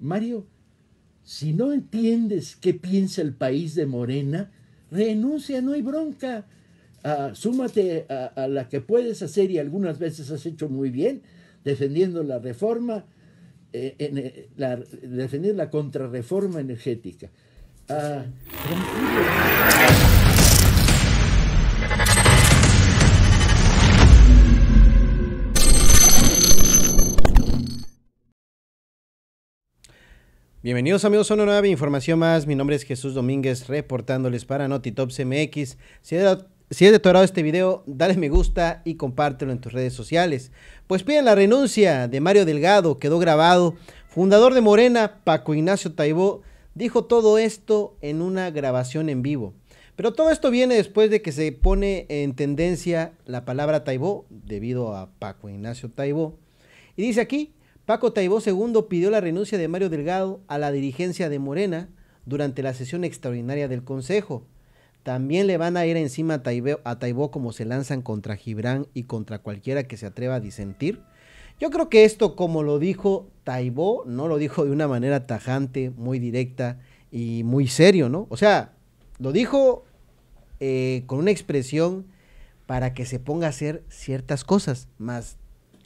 Mario, si no entiendes qué piensa el país de Morena, renuncia, no hay bronca. Ah, súmate a, la que puedes hacer y algunas veces has hecho muy bien, defendiendo la reforma, eh, eh, la, defendiendo la contrarreforma energética. Ah, Bienvenidos amigos a una nueva información más. Mi nombre es Jesús Domínguez reportándoles para NotiTops MX. Si es si tu detorado este video, dale me gusta y compártelo en tus redes sociales. Pues piden la renuncia de Mario Delgado, quedó grabado. Fundador de Morena, Paco Ignacio Taibó, dijo todo esto en una grabación en vivo. Pero todo esto viene después de que se pone en tendencia la palabra Taibó, debido a Paco Ignacio Taibó. Y dice aquí, Paco Taibó II pidió la renuncia de Mario Delgado a la dirigencia de Morena durante la sesión extraordinaria del Consejo. También le van a ir encima a Taibó, a como se lanzan contra Gibran y contra cualquiera que se atreva a disentir. Yo creo que esto, como lo dijo Taibó, no lo dijo de una manera tajante, muy directa y muy serio, ¿no? O sea, lo dijo eh, con una expresión para que se ponga a hacer ciertas cosas, más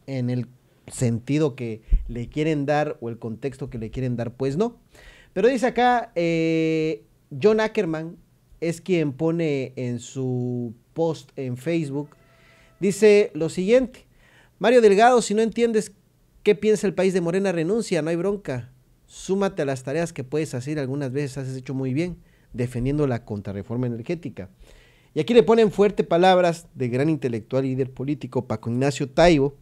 en el sentido que le quieren dar o el contexto que le quieren dar, pues no. Pero dice acá, eh, John Ackerman es quien pone en su post en Facebook, dice lo siguiente, Mario Delgado, si no entiendes qué piensa el país de Morena, renuncia, no hay bronca, súmate a las tareas que puedes hacer, algunas veces has hecho muy bien, defendiendo la contrarreforma energética. Y aquí le ponen fuertes palabras de gran intelectual y líder político Paco Ignacio Taibo,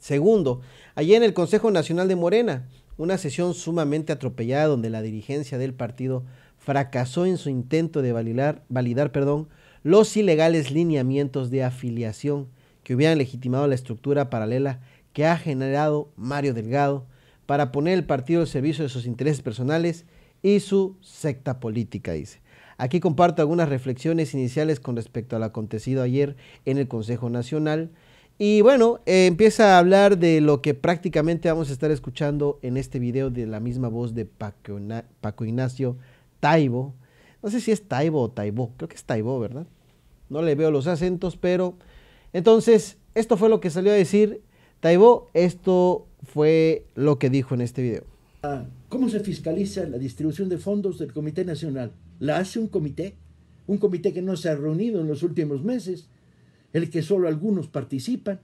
Segundo, allí en el Consejo Nacional de Morena, una sesión sumamente atropellada donde la dirigencia del partido fracasó en su intento de validar, perdón, los ilegales lineamientos de afiliación que hubieran legitimado la estructura paralela que ha generado Mario Delgado para poner el partido al servicio de sus intereses personales y su secta política, dice. Aquí comparto algunas reflexiones iniciales con respecto a lo acontecido ayer en el Consejo Nacional, y bueno, eh, empieza a hablar de lo que prácticamente vamos a estar escuchando en este video de la misma voz de Paco, Paco Ignacio Taibo. No sé si es Taibo o Taibo, creo que es Taibo, ¿verdad? No le veo los acentos, pero... Entonces, esto fue lo que salió a decir Taibo, esto fue lo que dijo en este video. ¿Cómo se fiscaliza la distribución de fondos del Comité Nacional? ¿La hace un comité? Un comité que no se ha reunido en los últimos meses el que solo algunos participan.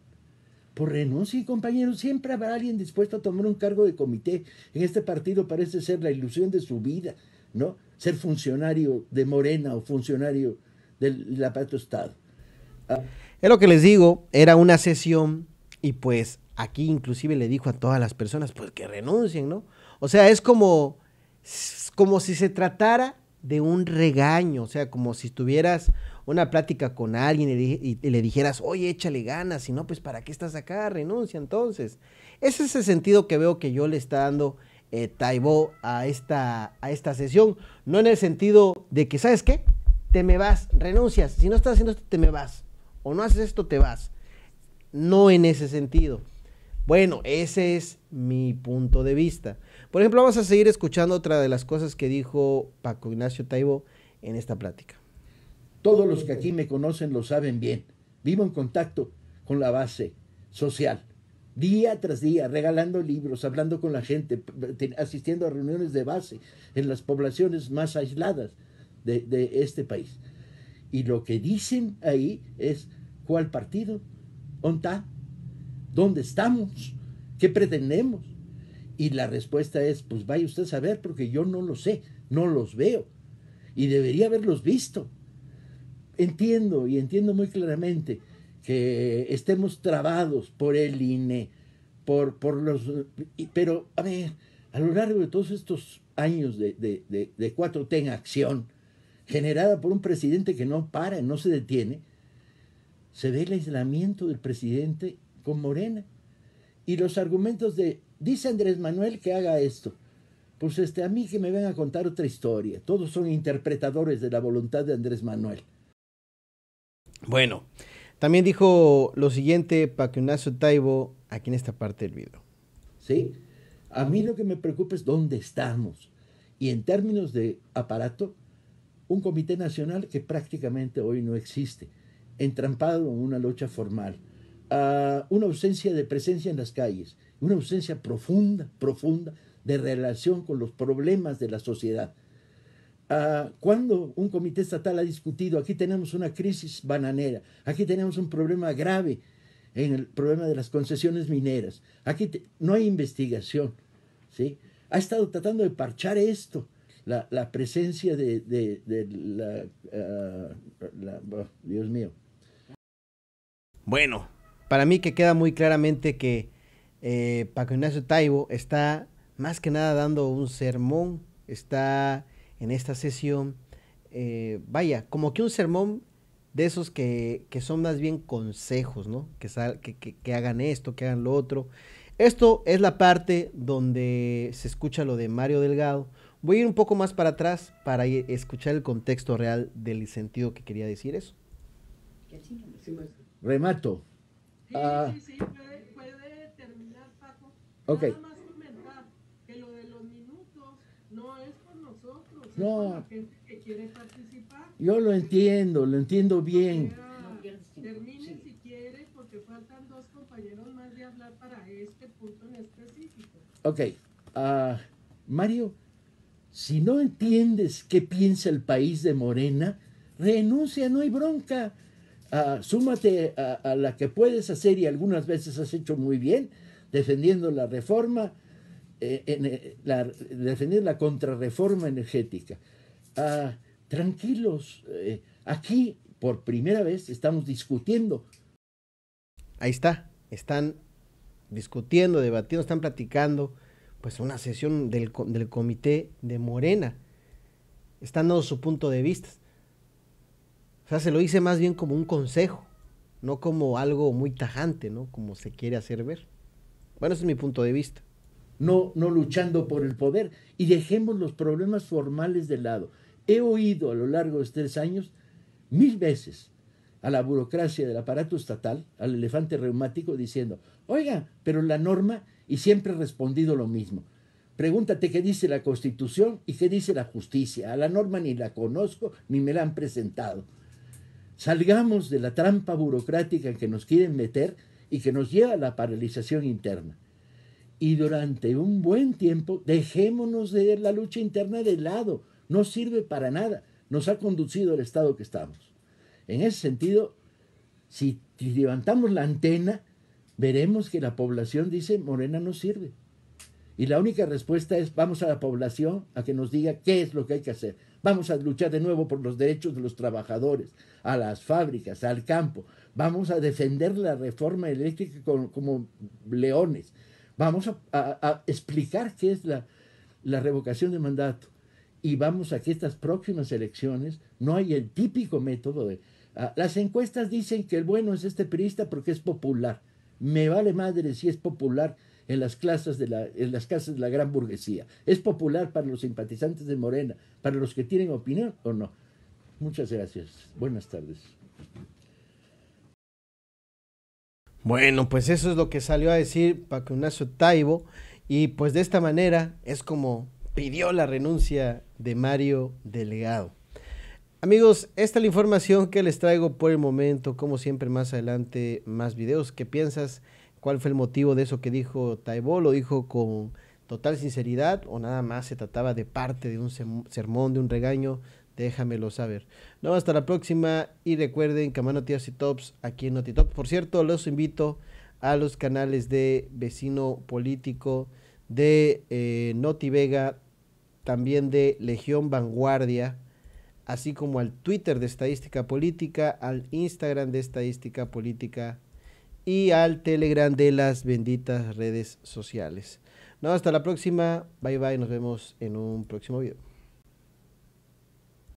Por renuncia, compañeros, siempre habrá alguien dispuesto a tomar un cargo de comité. En este partido parece ser la ilusión de su vida, ¿no? Ser funcionario de Morena o funcionario del aparato Estado. Ah. Es lo que les digo, era una sesión y pues aquí inclusive le dijo a todas las personas pues que renuncien, ¿no? O sea, es como, como si se tratara de un regaño, o sea, como si estuvieras una plática con alguien y le, dijeras, oye, échale ganas, si no, pues ¿para qué estás acá? Renuncia entonces. Ese Es el sentido que veo que yo le está dando eh, Taibo a esta, a esta sesión, no en el sentido de que, ¿sabes qué? Te me vas, renuncias, si no estás haciendo esto, te me vas, o no haces esto, te vas. No en ese sentido. Bueno, ese es mi punto de vista. Por ejemplo, vamos a seguir escuchando otra de las cosas que dijo Paco Ignacio Taibo en esta plática. Todos los que aquí me conocen lo saben bien. Vivo en contacto con la base social, día tras día, regalando libros, hablando con la gente, asistiendo a reuniones de base en las poblaciones más aisladas de, este país. Y lo que dicen ahí es, ¿cuál partido? ¿Onta? ¿Dónde estamos? ¿Qué pretendemos? Y la respuesta es, pues vaya usted a saber porque yo no lo sé, no los veo. Y debería haberlos visto. Entiendo y entiendo muy claramente que estemos trabados por el INE, por, por los... Pero, a ver, a lo largo de todos estos años de, de, de, de 4T en acción, generada por un presidente que no para, no se detiene, se ve el aislamiento del presidente con Morena. Y los argumentos de Dice Andrés Manuel que haga esto. Pues este, a mí que me vengan a contar otra historia. Todos son interpretadores de la voluntad de Andrés Manuel. Bueno, también dijo lo siguiente Pacunazo Taibo aquí en esta parte del video. Sí, a mí lo que me preocupa es dónde estamos. Y en términos de aparato, un comité nacional que prácticamente hoy no existe, entrampado en una lucha formal una ausencia de presencia en las calles, una ausencia profunda, profunda de relación con los problemas de la sociedad. Ah, cuando un comité estatal ha discutido, aquí tenemos una crisis bananera, aquí tenemos un problema grave en el problema de las concesiones mineras, aquí no hay investigación, ¿sí? Ha estado tratando de parchar esto, la, presencia de, la, ah, oh, Dios mío. Bueno, para mí que queda muy claramente que eh, Paco Ignacio Taibo está más que nada dando un sermón, está en esta sesión, eh, vaya, como que un sermón de esos que, son más bien consejos, ¿no? Que, que, que hagan esto, que hagan lo otro. Esto es la parte donde se escucha lo de Mario Delgado. Voy a ir un poco más para atrás para e, escuchar el contexto real del sentido que quería decir eso. Remato. Sí, sí, ah. sí, puede, terminar, Paco. Ok. Nada más comentar que lo de los minutos no es por nosotros, es por la gente que quiere participar. Yo lo entiendo, lo entiendo bien. Termine si quiere, porque faltan dos compañeros más de hablar para este punto en específico. Ok. Ah, Mario, si no entiendes qué piensa el país de Morena, renuncia, no hay bronca Ah, súmate a, la que puedes hacer y algunas veces has hecho muy bien, defendiendo la reforma, eh, eh, defendiendo la, la contrarreforma energética. Ah, tranquilos, eh, aquí por primera vez estamos discutiendo. Ahí está, están discutiendo, debatiendo, están platicando, pues una sesión del, del comité de Morena. Están dando su punto de vista. O sea, se lo hice más bien como un consejo, no como algo muy tajante, ¿no? Como se quiere hacer ver. Bueno, ese es mi punto de vista. No, no luchando por el poder. Y dejemos los problemas formales de lado. He oído a lo largo de estos tres años mil veces a la burocracia del aparato estatal, al elefante reumático, diciendo, oiga, pero la norma, y siempre he respondido lo mismo. Pregúntate qué dice la Constitución y qué dice la justicia. A la norma ni la conozco ni me la han presentado. Salgamos de la trampa burocrática en que nos quieren meter y que nos lleva a la paralización interna. Y durante un buen tiempo dejémonos de ver la lucha interna de lado. No sirve para nada. Nos ha conducido al estado que estamos. En ese sentido, si levantamos la antena, veremos que la población dice Morena no sirve. Y la única respuesta es vamos a la población a que nos diga qué es lo que hay que hacer. Vamos a luchar de nuevo por los derechos de los trabajadores, a las fábricas, al campo. Vamos a defender la reforma eléctrica como, leones. Vamos a, explicar qué es la, revocación de mandato. Y vamos a que estas próximas elecciones no hay el típico método de... Ah, las encuestas dicen que el bueno es este periodista porque es popular. Me vale madre si es popular en las, clases de las casas de la gran burguesía. ¿Es popular para los simpatizantes de Morena, para los que tienen opinión o no? Muchas gracias. Buenas tardes. Bueno, pues eso es lo que salió a decir Ignacio Taibo. Y pues de esta manera es como pidió la renuncia de Mario Delgado. Amigos, esta es la información que les traigo por el momento. Como siempre, más adelante, más videos. ¿Qué piensas? cuál fue el motivo de eso que dijo Taibó? lo dijo con total sinceridad o nada más se trataba de parte de un sermón, de un regaño, déjamelo saber. No, hasta la próxima y recuerden que tías y Tops aquí en NotiTop. Por cierto, los invito a los canales de Vecino Político, de eh, Noti Vega, también de Legión Vanguardia, así como al Twitter de Estadística Política, al Instagram de Estadística Política y al Telegram de las benditas redes sociales. No, hasta la próxima. Bye bye. Nos vemos en un próximo video.